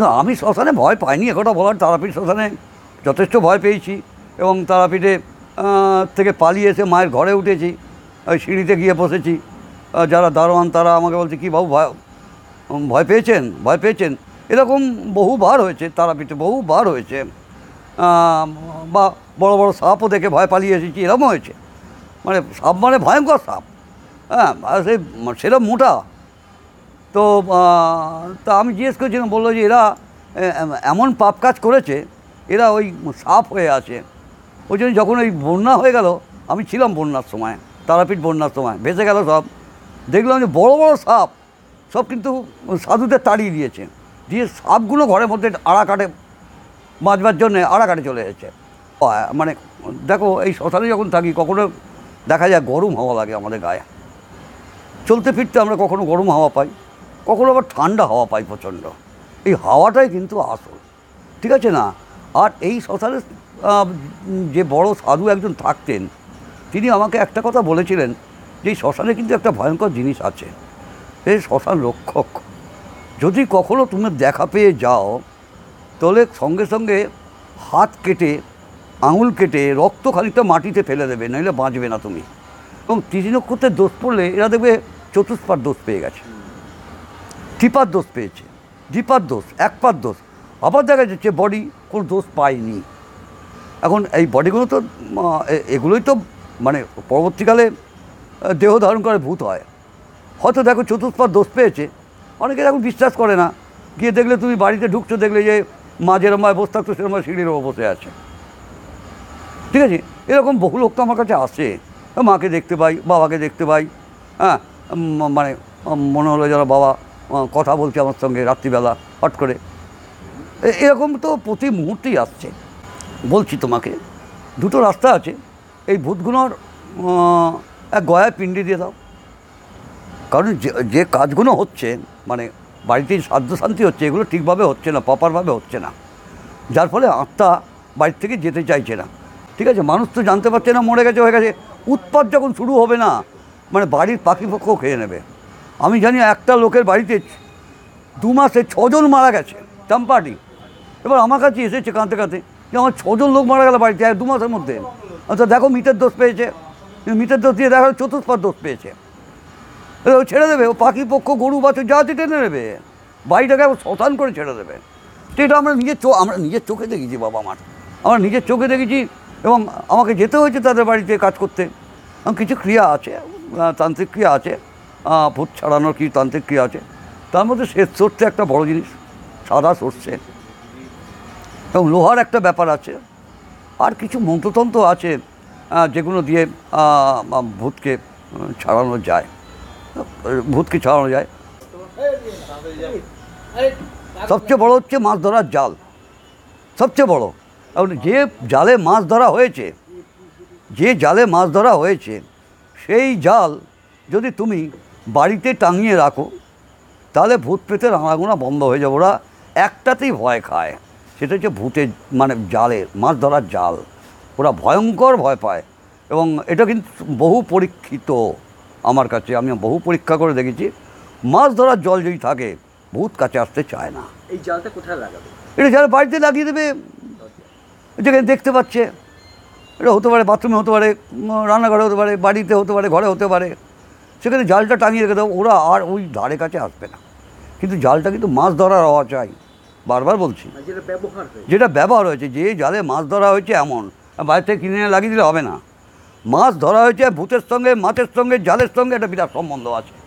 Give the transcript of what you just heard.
না আমি শ্মশানে ভয় পাইনি একটা বলার তারাপীঠ শ্মশানে যথেষ্ট ভয় পেয়েছি এবং তারাপীঠে থেকে পালিয়ে এসে মায়ের ঘরে উঠেছি ওই সিঁড়িতে গিয়ে বসেছি যারা দারোয়ান তারা আমাকে বলছে কী বাবু ভয় ভয় পেয়েছেন ভয় পেয়েছেন এরকম বহুবার হয়েছে তারাপীঠে বহুবার হয়েছে বা বড় বড় সাপও দেখে ভয় পালিয়ে এসেছি এরকম হয়েছে মানে সাপ মানে ভয়ঙ্কর সাপ হ্যাঁ সেই সেরকম মোটা তো তা আমি জিজ্ঞেস করছিলাম বললো যে এরা এমন পাপ কাজ করেছে এরা ওই সাপ হয়ে আছে ওই জন্য যখন ওই বন্যা হয়ে গেল আমি ছিলাম বন্যার সময় তারাপীঠ বন্যার সময় ভেসে গেল সব দেখলাম যে বড় বড় সাপ সব কিন্তু সাধুদের তাড়িয়ে দিয়েছে দিয়ে সাপগুলো ঘরের মধ্যে আড়া কাটে বাঁচবার জন্যে আড়া কাটে চলে এসেছে মানে দেখো এই শ্মশানে যখন থাকি কখনো দেখা যায় গরম হাওয়া লাগে আমাদের গায়ে চলতে ফিরতে আমরা কখনো গরম হাওয়া পাই কখনো আবার ঠান্ডা হাওয়া পাই প্রচণ্ড এই হাওয়াটাই কিন্তু আসল ঠিক আছে না আর এই শ্মশানে যে বড় সাধু একজন থাকতেন তিনি আমাকে একটা কথা বলেছিলেন যে শ্মশানে কিন্তু একটা ভয়ঙ্কর জিনিস আছে এই শ্মশান রক্ষক যদি কখনো তুমি দেখা পেয়ে যাও তাহলে সঙ্গে সঙ্গে হাত কেটে আঙুল কেটে রক্ত খানিকটা মাটিতে ফেলে দেবে নইলে বাঁচবে না তুমি এবং তিজি নক্ষত্রের দোষ পড়লে এরা দেখবে চতুষ্পার দোষ পেয়ে গেছে টিপার দোষ পেয়েছে ডিপার দোষ একপার দোষ আবার দেখা যাচ্ছে বডি কোনো দোষ পায়নি এখন এই বডিগুলো তো এগুলোই তো মানে পরবর্তীকালে দেহ ধারণ করে ভূত হয় হয়তো দেখো চতুষ্পার দোষ পেয়েছে অনেকে এখন বিশ্বাস করে না গিয়ে দেখলে তুমি বাড়িতে ঢুকছো দেখলে যে মা যেরমায় বসে থাকতো সেরম সিঁড়ির বসে আছে ঠিক আছে এরকম বহু লোক তো আমার কাছে আসে মাকে দেখতে পাই বাবাকে দেখতে পাই হ্যাঁ মানে মনে হলো যারা বাবা কথা বলছে আমার সঙ্গে রাত্রিবেলা হট করে এরকম তো প্রতি মুহূর্তেই আসছে বলছি তোমাকে দুটো রাস্তা আছে এই ভূতগুলোর এক গয়ায় পিণ্ডি দিয়ে দাও কারণ যে যে কাজগুলো হচ্ছে মানে বাড়িতে সাধ্য শান্তি হচ্ছে এগুলো ঠিকভাবে হচ্ছে না প্রপারভাবে হচ্ছে না যার ফলে আত্মা বাড়ির থেকে যেতে চাইছে না ঠিক আছে মানুষ তো জানতে পারছে না মরে গেছে হয়ে গেছে উৎপাত যখন শুরু হবে না মানে বাড়ির পাখি পক্ষ খেয়ে নেবে আমি জানি একটা লোকের বাড়িতে দু মাসে ছজন মারা গেছে চাম্পাটি এবার আমার কাছে এসেছে কাঁদতে কাঁদতে যে আমার ছজন লোক মারা গেল বাড়িতে এক দু মাসের মধ্যে আচ্ছা দেখো মিটের দোষ পেয়েছে মিটের দোষ দিয়ে দেখা চতুষ্পার দোষ পেয়েছে ও ছেড়ে দেবে ও পাখি পক্ষ গরু বাছুর যা টেনে নেবে বাড়িটাকে শশান করে ছেড়ে দেবে সেটা আমরা নিজের চো আমরা নিজের চোখে দেখেছি বাবা আমার আমরা নিজের চোখে দেখেছি এবং আমাকে যেতে হয়েছে তাদের বাড়িতে কাজ করতে কিছু ক্রিয়া আছে তান্ত্রিক ক্রিয়া আছে ভূত ছাড়ানোর কী তান্ত্রিক কী আছে তার মধ্যে সে সর্ষে একটা বড় জিনিস সাদা সর্ষে এবং লোহার একটা ব্যাপার আছে আর কিছু মন্ত্রতন্ত্র আছে যেগুলো দিয়ে ভূতকে ছাড়ানো যায় ভূতকে ছাড়ানো যায় সবচেয়ে বড় হচ্ছে মাছ ধরার জাল সবচেয়ে বড় এবং যে জালে মাছ ধরা হয়েছে যে জালে মাছ ধরা হয়েছে সেই জাল যদি তুমি বাড়িতে টাঙিয়ে রাখো তাহলে ভূত পেতে রাঙাগোনা বন্ধ হয়ে যাবে ওরা একটাতেই ভয় খায় সেটা হচ্ছে ভূতের মানে জালের মাছ ধরার জাল ওরা ভয়ঙ্কর ভয় পায় এবং এটা কিন্তু বহু পরীক্ষিত আমার কাছে আমি বহু পরীক্ষা করে দেখেছি মাছ ধরার জল যদি থাকে ভূত কাছে আসতে চায় না এই জালটা কোথায় লাগাবে এটা জাল বাড়িতে লাগিয়ে দেবে যেখানে দেখতে পাচ্ছে এটা হতে পারে বাথরুমে হতে পারে রান্নাঘরে হতে পারে বাড়িতে হতে পারে ঘরে হতে পারে সেখানে জালটা টাঙিয়ে রেখে দেবো ওরা আর ওই ধারে কাছে আসবে না কিন্তু জালটা কিন্তু মাছ ধরার হওয়া চাই বারবার বলছি যেটা ব্যবহার হয়েছে যে জালে মাছ ধরা হয়েছে এমন বাইরে থেকে কিনে লাগিয়ে দিলে হবে না মাছ ধরা হয়েছে ভূতের সঙ্গে মাছের সঙ্গে জালের সঙ্গে একটা বিরাট সম্বন্ধ আছে